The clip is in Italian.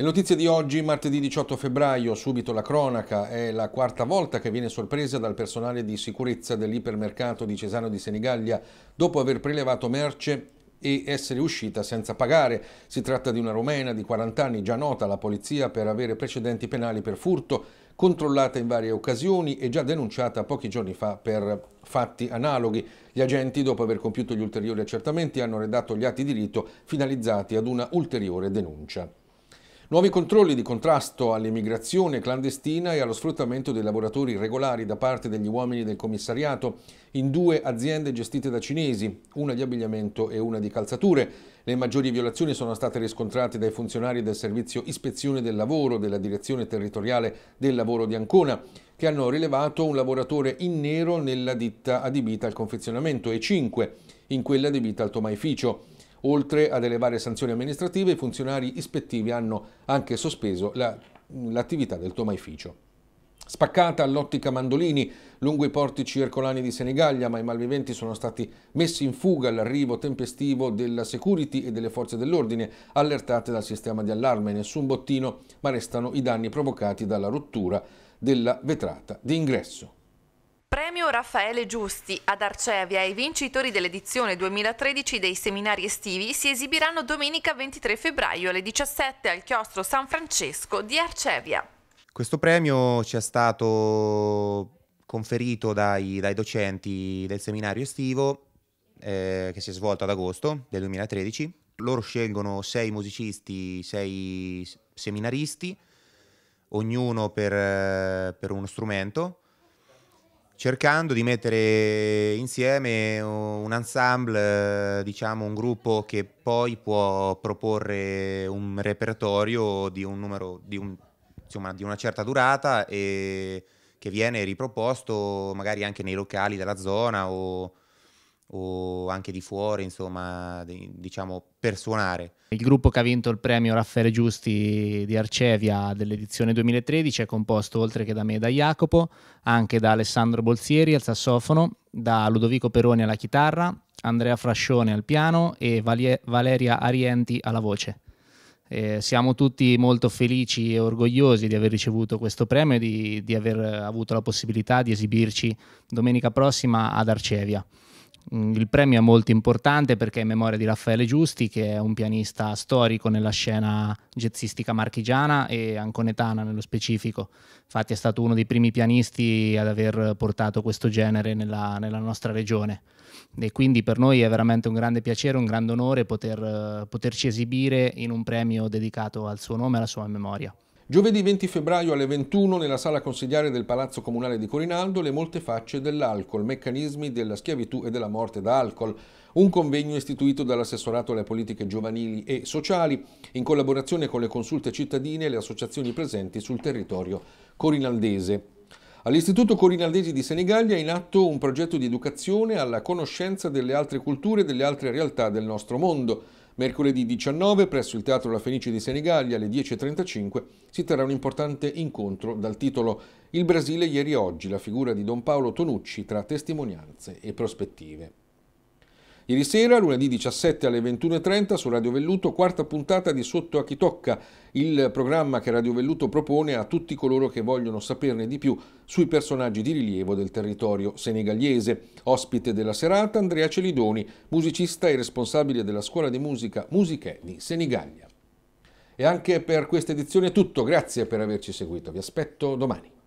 Le notizie di oggi, martedì 18 febbraio, subito la cronaca, è la quarta volta che viene sorpresa dal personale di sicurezza dell'ipermercato di Cesano di Senigallia dopo aver prelevato merce e essere uscita senza pagare. Si tratta di una romena di 40 anni già nota alla polizia per avere precedenti penali per furto, controllata in varie occasioni e già denunciata pochi giorni fa per fatti analoghi. Gli agenti, dopo aver compiuto gli ulteriori accertamenti, hanno redatto gli atti di rito finalizzati ad una ulteriore denuncia. Nuovi controlli di contrasto all'immigrazione clandestina e allo sfruttamento dei lavoratori irregolari da parte degli uomini del commissariato in due aziende gestite da cinesi, una di abbigliamento e una di calzature. Le maggiori violazioni sono state riscontrate dai funzionari del servizio ispezione del lavoro della direzione territoriale del lavoro di Ancona, che hanno rilevato un lavoratore in nero nella ditta adibita al confezionamento e cinque in quella adibita al tomaificio. Oltre ad elevare sanzioni amministrative, i funzionari ispettivi hanno anche sospeso l'attività la, del tomaificio. Spaccata all'ottica Mandolini lungo i porti circolani di Senigallia, ma i malviventi sono stati messi in fuga all'arrivo tempestivo della security e delle forze dell'ordine, allertate dal sistema di allarme. Nessun bottino, ma restano i danni provocati dalla rottura della vetrata di ingresso. Premio Raffaele Giusti ad Arcevia ai vincitori dell'edizione 2013 dei seminari estivi si esibiranno domenica 23 febbraio alle 17 al chiostro San Francesco di Arcevia. Questo premio ci è stato conferito dai, dai docenti del seminario estivo eh, che si è svolto ad agosto del 2013. Loro scelgono sei musicisti, sei seminaristi, ognuno per, eh, per uno strumento cercando di mettere insieme un ensemble, diciamo un gruppo che poi può proporre un repertorio di un numero, di, un, insomma, di una certa durata e che viene riproposto magari anche nei locali della zona o o anche di fuori, insomma, diciamo per suonare. Il gruppo che ha vinto il premio Raffaele Giusti di Arcevia dell'edizione 2013 è composto oltre che da me e da Jacopo, anche da Alessandro Bolzieri al sassofono, da Ludovico Peroni alla chitarra, Andrea Frascione al piano e Valie- Valeria Arienti alla voce. Eh, siamo tutti molto felici e orgogliosi di aver ricevuto questo premio e di, di aver avuto la possibilità di esibirci domenica prossima ad Arcevia. Mm, il premio è molto importante perché è in memoria di Raffaele Giusti, che è un pianista storico nella scena jazzistica marchigiana e anconetana nello specifico. Infatti è stato uno dei primi pianisti ad aver portato questo genere nella, nella nostra regione. E quindi per noi è veramente un grande piacere, un grande onore poter, eh, poterci esibire in un premio dedicato al suo nome e alla sua memoria. Giovedì 20 febbraio alle 21 nella sala consigliare del Palazzo Comunale di Corinaldo le molte facce dell'alcol, meccanismi della schiavitù e della morte da alcol, un convegno istituito dall'assessorato alle politiche giovanili e sociali in collaborazione con le consulte cittadine e le associazioni presenti sul territorio corinaldese. All'Istituto Corinaldesi di Senigallia è in atto un progetto di educazione alla conoscenza delle altre culture e delle altre realtà del nostro mondo, Mercoledì 19 presso il Teatro La Fenice di Senigallia alle 10.35 si terrà un importante incontro dal titolo Il Brasile ieri oggi, la figura di Don Paolo Tonucci tra testimonianze e prospettive. Ieri sera, lunedì 17 alle 21.30, su Radio Velluto, quarta puntata di Sotto a chi tocca, il programma che Radio Velluto propone a tutti coloro che vogliono saperne di più sui personaggi di rilievo del territorio senegaliese. Ospite della serata Andrea Celidoni, musicista e responsabile della scuola di musica Musiche di Senigallia. E anche per questa edizione è tutto, grazie per averci seguito, vi aspetto domani.